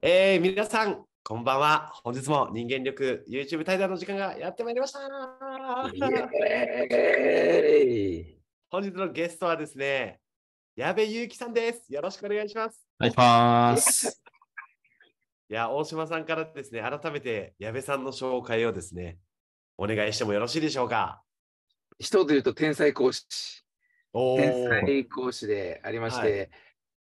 えー、皆さん、こんばんは。本日も人間力 YouTube 対談の時間がやってまいりました。本日のゲストはですね、矢部祐樹さんです。よろしくお願いします。お願いします。いや、大島さんからですね、改めて矢部さんの紹介をですね、お願いしてもよろしいでしょうか。一言言うと天才講師。天才講師でありまして、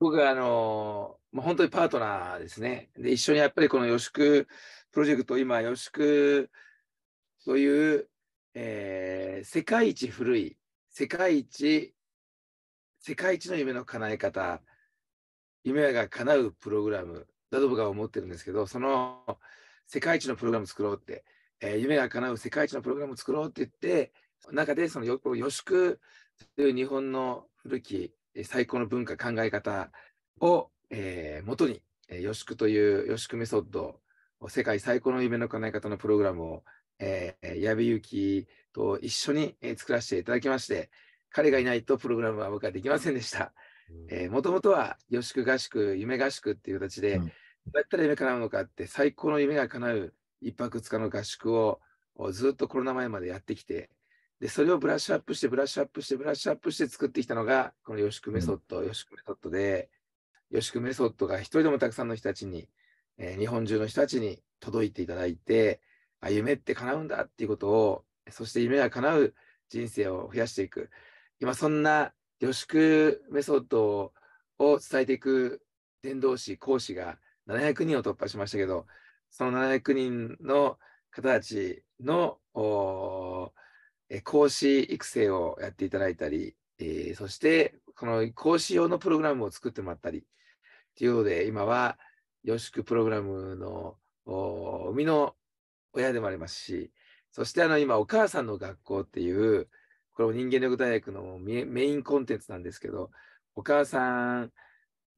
僕はあの、まあ、本当にパートナーですね。で、一緒にやっぱりこの予宿プロジェクト、今、予宿という、えー、世界一古い、世界一、世界一の夢の叶え方、夢が叶うプログラムだと僕は思ってるんですけど、その世界一のプログラム作ろうって、えー、夢が叶う世界一のプログラム作ろうって言って、中でその予宿という日本の古き最高の文化考え方を、えー、元に、えー、よしくというよしくメソッド世界最高の夢の叶え方のプログラムを、えー、矢部ゆきと一緒に、えー、作らせていただきまして彼がいないとプログラムは僕はできませんでした。もともとはよしく合宿夢合宿っていう形で、うん、どうやったら夢叶うのかって最高の夢が叶う一泊二日の合宿をずっとコロナ前までやってきてで、それをブラッシュアップして、ブラッシュアップして、ブラッシュアップして作ってきたのが、この予宿メソッド、予宿メソッドで、予宿メソッドが一人でもたくさんの人たちに、えー、日本中の人たちに届いていただいて、あ、夢って叶うんだっていうことを、そして夢が叶う人生を増やしていく。今、そんな予宿メソッドを伝えていく伝道師、講師が700人を突破しましたけど、その700人の方たちの、講師育成をやっていただいたり、えー、そして、この講師用のプログラムを作ってもらったり、ということで、今は、よしくプログラムの生みの親でもありますし、そしてあの今、お母さんの学校っていう、これも人間力大学のメインコンテンツなんですけど、お母さん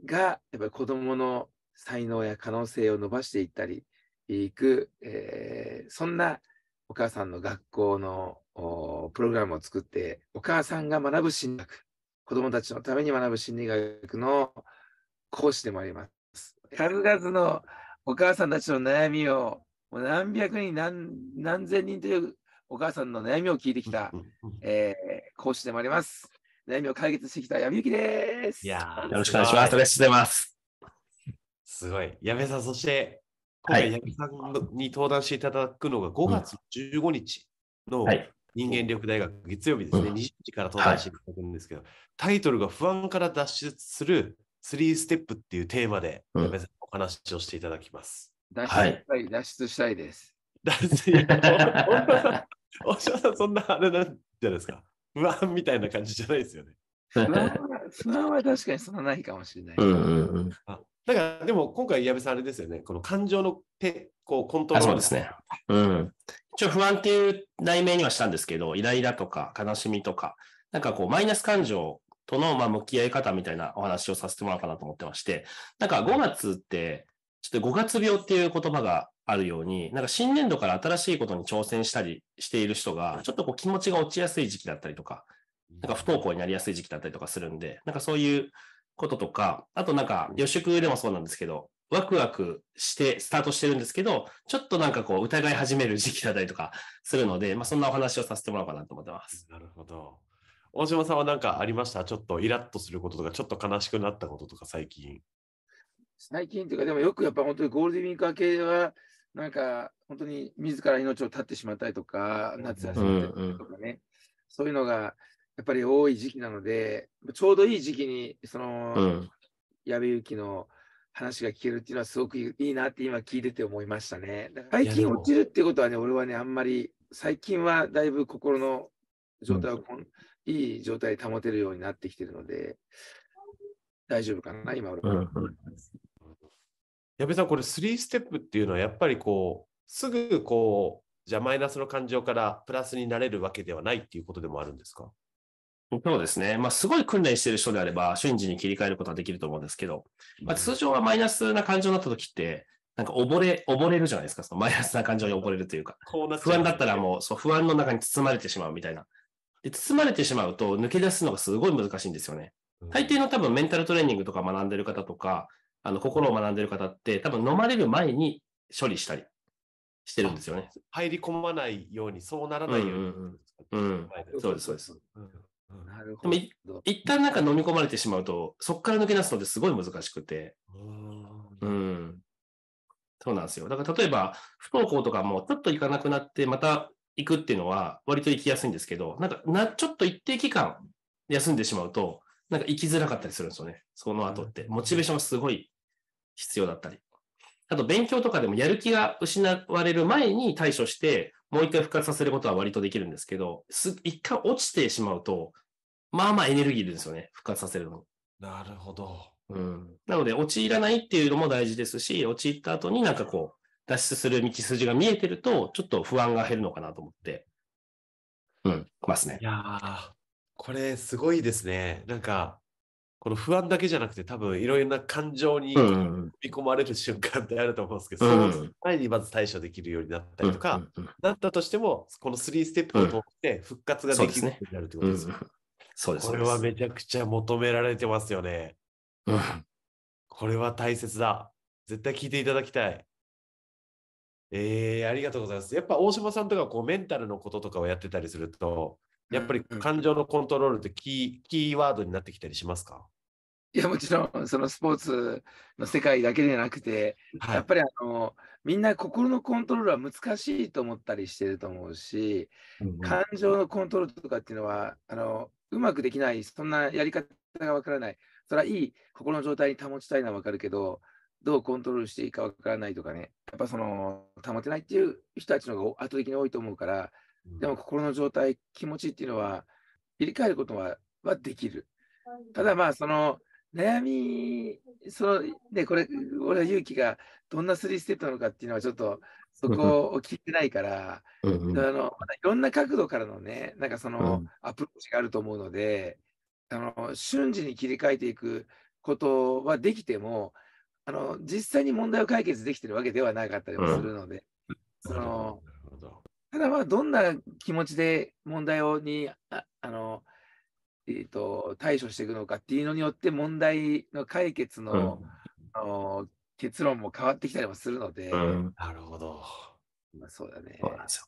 がやっぱり子どもの才能や可能性を伸ばしていったりいく、えー、そんなお母さんの学校のプログラムを作って、お母さんが学ぶ心理学、子供たちのために学ぶ心理学の講師でもあります。数々のお母さんたちの悩みを、もう何百人何、何千人というお母さんの悩みを聞いてきた、えー、講師でもあります。悩みを解決してきた闇ゆきです。いやよろしくお願いします。ありがとうございます。すごい。矢部さん、そして今回、八木さんに登壇していただくのが5月15日の人間力大学、月曜日ですね、20時から登壇していただくんですけど、タイトルが不安から脱出する3ステップっていうテーマで、お話をしていただきます。脱出脱出したいです。脱出おしさん、そんなあれなんじゃないですか。不安みたいな感じじゃないですよね。不安は確かにそんなないかもしれない。だからでも今回矢部さんあれですよね、この感情のペこうコントロール。そうですね。うん。一応不安っていう題名にはしたんですけど、イライラとか悲しみとか、なんかこうマイナス感情とのまあ向き合い方みたいなお話をさせてもらおうかなと思ってまして、なんか5月って、ちょっと5月病っていう言葉があるように、なんか新年度から新しいことに挑戦したりしている人が、ちょっとこう気持ちが落ちやすい時期だったりとか、なんか不登校になりやすい時期だったりとかするんで、なんかそういうこととか、あとなんか、予宿でもそうなんですけど、ワクワクしてスタートしてるんですけど、ちょっとなんかこう疑い始める時期だったりとかするので、まあ、そんなお話をさせてもらおうかなと思ってます。なるほど。大島さんは何かありましたちょっとイラッとすることとか、ちょっと悲しくなったこととか最近。最近というか、でもよくやっぱ本当にゴールデンウィーク明けは、なんか本当に自ら命を絶ってしまったりとか、夏休みとかね、うんうん、そういうのがやっぱり多い時期なので、ちょうどいい時期に、その、矢部ゆきの話が聞けるっていうのはすごくいいなって今聞いてて思いましたね。最近落ちるっていうことはね、俺はね、あんまり、最近はだいぶ心の状態をこん、うん、いい状態保てるようになってきてるので、大丈夫かな、今俺は。うん、矢部さん、これ3ステップっていうのはやっぱりこう、すぐこう、じゃあマイナスの感情からプラスになれるわけではないっていうことでもあるんですかそうですね。まあ、すごい訓練している人であれば、瞬時に切り替えることはできると思うんですけど、まあ、通常はマイナスな感情になった時って、なんか溺れ、溺れるじゃないですか。そのマイナスな感情に溺れるというか。う不安だったらもう、そう、不安の中に包まれてしまうみたいな。で、包まれてしまうと、抜け出すのがすごい難しいんですよね。大抵の多分メンタルトレーニングとか学んでる方とか、あの、心を学んでる方って、多分飲まれる前に処理したりしてるんですよね。入り込まないように、そうならないように。うん、うんう、そうです、そうです。うんなるほど。でも一旦なんか飲み込まれてしまうと、そこから抜け出すのってすごい難しくて。うん。そうなんですよ。だから例えば、不登校とかもちょっと行かなくなって、また行くっていうのは割と行きやすいんですけど、なんかな、ちょっと一定期間休んでしまうと、なんか行きづらかったりするんですよね。その後って。モチベーションがすごい必要だったり。あと、勉強とかでもやる気が失われる前に対処して、もう一回復活させることは割とできるんですけど、一回落ちてしまうと、まあまあエネルギーですよね。復活させるの。なるほど。うん。なので、陥らないっていうのも大事ですし、陥った後になんかこう、脱出する道筋が見えてると、ちょっと不安が減るのかなと思って。うん、ますね。いやこれすごいですね。なんか、この不安だけじゃなくて、多分いろいろな感情に踏み込まれる瞬間ってあると思うんですけど、うんうん、その前にまず対処できるようになったりとか、うんうんうん、なったとしても、この3ステップを通って復活ができるようになるってことですよ、うんうんそうですこれはめちゃくちゃ求められてますよね。うん、これは大切だ。絶対聞いていただきたい。えー、ありがとうございます。やっぱ大島さんとかこうメンタルのこととかをやってたりすると、やっぱり感情のコントロールってキーキーワードになってきたりしますかいやもちろんそのスポーツの世界だけでなくて、はい、やっぱりあのみんな心のコントロールは難しいと思ったりしてると思うし、うん、感情のコントロールとかっていうのはあのうまくできない、そんなやり方がわからない、それはいい心の状態に保ちたいのはわかるけど、どうコントロールしていいかわからないとかね、やっぱその保てないっていう人たちの方が圧倒的に多いと思うから、でも心の状態、気持ちっていうのは、切り替えることははできる。ただまあ、その悩み、そのね、これ、俺は勇気がどんな3ステップなのかっていうのはちょっとそこを聞いてないから、うんうん、あのま、いろんな角度からのね、なんかそのアプローチがあると思うので、あの瞬時に切り替えていくことはできても、あの実際に問題を解決できてるわけではなかったりもするので、そのただまあどんな気持ちで問題をにああの、えーと、対処していくのかっていうのによって問題の解決のうん、あの結論も変わってきたりもするので。なるほど。まあ、そうだね。そうなんですよ。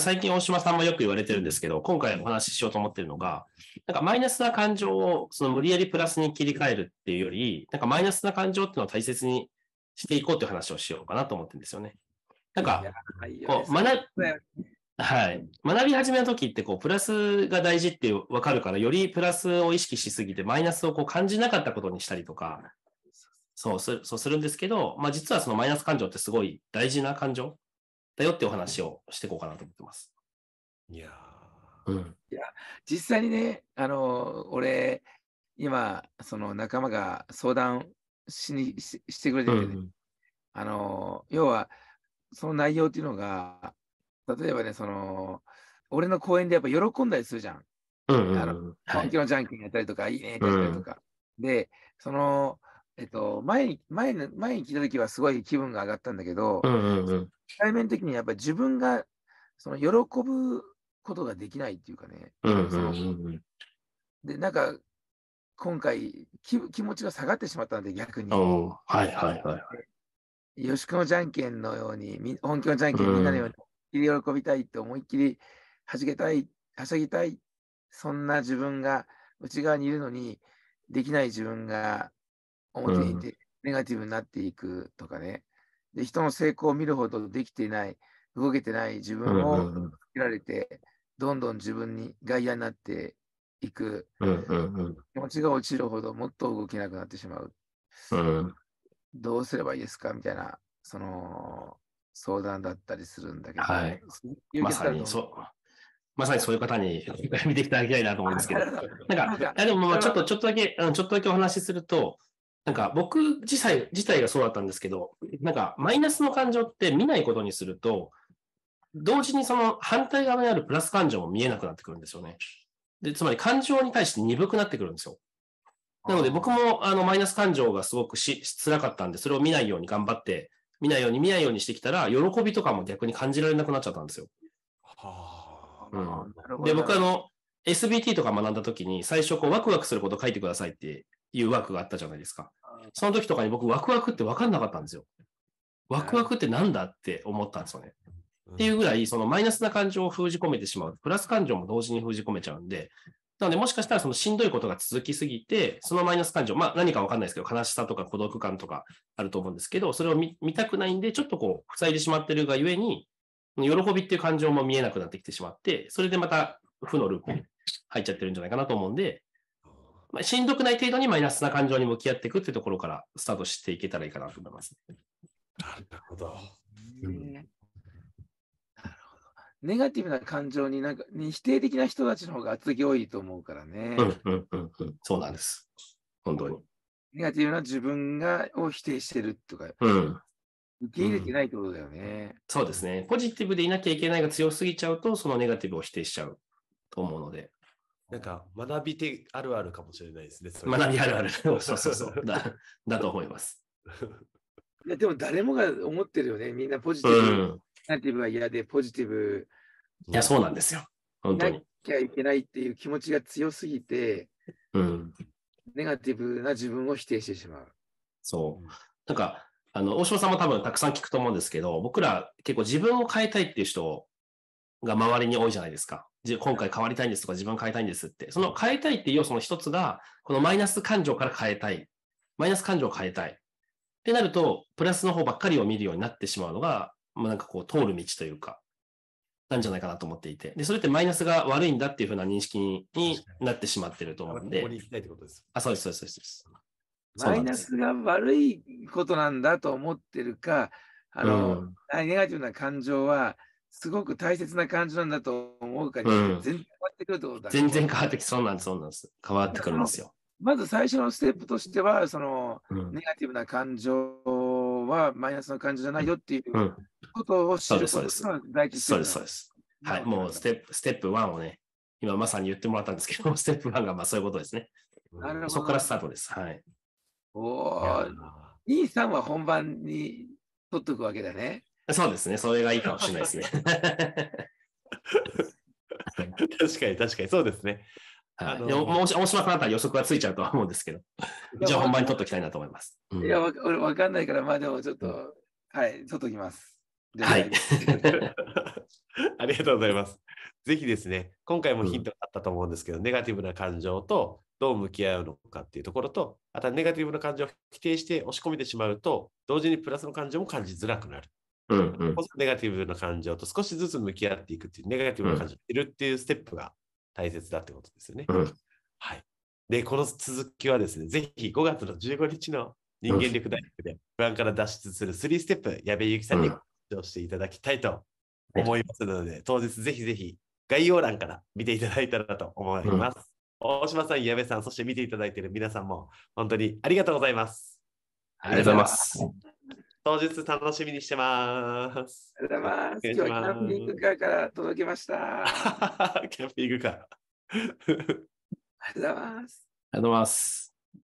最近大島さんもよく言われてるんですけど、今回お話ししようと思ってるのが、なんかマイナスな感情をその無理やりプラスに切り替えるっていうより、なんかマイナスな感情っていうのを大切にしていこうっていう話をしようかなと思ってるんですよね。なんか、こう学はい。学び始めの時って、こう、プラスが大事ってわかるから、よりプラスを意識しすぎて、マイナスをこう感じなかったことにしたりとか、そうすそうするんですけど、まあ、実はそのマイナス感情ってすごい大事な感情だよってお話をしていこうかなと思ってます。いやうん、いや実際にね、あの俺、今、その仲間が相談しにししてくれてて、ね、うんうん、あの要は、その内容っていうのが、例えばね、その俺の講演でやっぱ喜んだりするじゃん。うんうん、あの本気のじゃんけんやったりとか、はい、いいねってやったりとか。うん、で、そのえっと、前に、前に、前に来た時はすごい気分が上がったんだけど、対面的にやっぱり自分が、その、喜ぶことができないっていうかね。で、なんか、今回気、気持ちが下がってしまったので、逆に。はいはいはいはい。吉のじゃんけんのように、本気のじゃんけんみんなのように、喜びたいって思いっきり、はじけたい、はしゃぎたい、そんな自分が内側にいるのに、できない自分が表にいてネガティブになっていくとかね、で人の成功を見るほどできていない動けてない自分を見られて、どんどん自分に外野になっていく、気持ちが落ちるほどもっと動けなくなってしまう、うん、どうすればいいですかみたいなその相談だったりするんだけど、はい、まさにそうまさにそういう方に見ていただきたいなと思うんですけど。なんか、でもまあちょっと、ちょっとだけ、ちょっとだけお話しすると、なんか僕自体自体がそうだったんですけど、なんかマイナスの感情って見ないことにすると、同時にその反対側にあるプラス感情も見えなくなってくるんですよね。で、つまり感情に対して鈍くなってくるんですよ。なので僕もあのマイナス感情がすごくし辛かったんで、それを見ないように頑張って、見ないように見ないようにしてきたら、喜びとかも逆に感じられなくなっちゃったんですよ。はあ。うん、で、僕あの、SBT とか学んだ時に、最初こうワクワクすること書いてくださいっていうワークがあったじゃないですか。その時とかに僕、ワクワクって分かんなかったんですよ。ワクワクってなんだって思ったんですよね。っていうぐらい、そのマイナスな感情を封じ込めてしまう。プラス感情も同時に封じ込めちゃうんで、なので、もしかしたらそのしんどいことが続きすぎて、そのマイナス感情、まあ何かわかんないですけど、悲しさとか孤独感とかあると思うんですけど、それを見たくないんで、ちょっとこう、塞いでしまってるがゆえに、喜びっていう感情も見えなくなってきてしまって、それでまた負のループに入っちゃってるんじゃないかなと思うんで、まあ、しんどくない程度にマイナスな感情に向き合っていくっていうところからスタートしていけたらいいかなと思います、なるほど。ネガティブな感情になんかに否定的な人たちの方が厚力多いと思うからね。うんうんうんうん。そうなんです。本当に。ネガティブな自分がを否定してるとか、うん、受け入れてないってことだよね、うん、そうですね。ポジティブでいなきゃいけないが強すぎちゃうと、そのネガティブを否定しちゃうと思うので。なんか学びてあるあるかもしれないですね。学びあるある。そうそうそうだ。だと思います。い やでも誰もが思ってるよね。みんなポジティブ、ポジティブは嫌で、ポジティブ。いや、そうなんですよ。本当に。なきゃいけないっていう気持ちが強すぎて、うん、ネガティブな自分を否定してしまう。そう。なんか、あの、大島さんも多分たくさん聞くと思うんですけど、僕ら結構自分を変えたいっていう人が周りに多いじゃないですか。今回変わりたいんですとか自分変えたいんですって。その変えたいっていう要素の一つが、このマイナス感情から変えたい。マイナス感情を変えたい。ってなると、プラスの方ばっかりを見るようになってしまうのが、まあ、なんかこう通る道というか、なんじゃないかなと思っていて。で、それってマイナスが悪いんだっていうふうな認識になってしまってると思うんで。あ、そうです、そうです、そうです。マイナスが悪いことなんだと思ってるか、あの、うん、ネガティブな感情は、すごく大切な感じなんだと思うかうん、全然変わってくるってことだ、ね、全然変わってきそうなんです、そうなんです。変わってくるんですよ。まず最初のステップとしては、その、うん、ネガティブな感情はマイナスの感情じゃないよっていうことを知ることが大事です。そうです、そうです。はい、もうステップ、ステップ1をね、今まさに言ってもらったんですけど、ステップ1がまあそういうことですね。なるほどそこからスタートです。はい。おーさ3は本番に取っておくわけだね。そうですね。それがいいかもしれないですね。確かに確かに、そうですね。はい、あのもし大島さんだたら予測はついちゃうとは思うんですけど、じゃあ本番に取っておきたいなと思います。いや、わ、うん、かんないから、まあでもちょっと、うん、はい、取っときます。はい。ありがとうございます。ぜひですね、今回もヒントがあったと思うんですけど、うん、ネガティブな感情とどう向き合うのかっていうところと、あとはネガティブな感情を否定して押し込めてしまうと、同時にプラスの感情も感じづらくなる。うんうん、ネガティブな感情と少しずつ向き合っていくっていうネガティブな感情をいるっていうステップが大切だってことですよね。うん、はい、でこの続きはですねぜひ5月の15日の人間力大学で不安から脱出する3ステップ矢部ゆきさんにご指していただきたいと思いますので、うん、当日ぜひぜひ概要欄から見ていただいたらと思います。うん、大島さん、矢部さん、そして見ていただいている皆さんも本当にありがとうございます。ありがとうございます。当日楽しみにしてます。ありがとうございます。今日はキャンピングカーから届きました。キャンピングカー。ありがとうございます。ありがとうございます。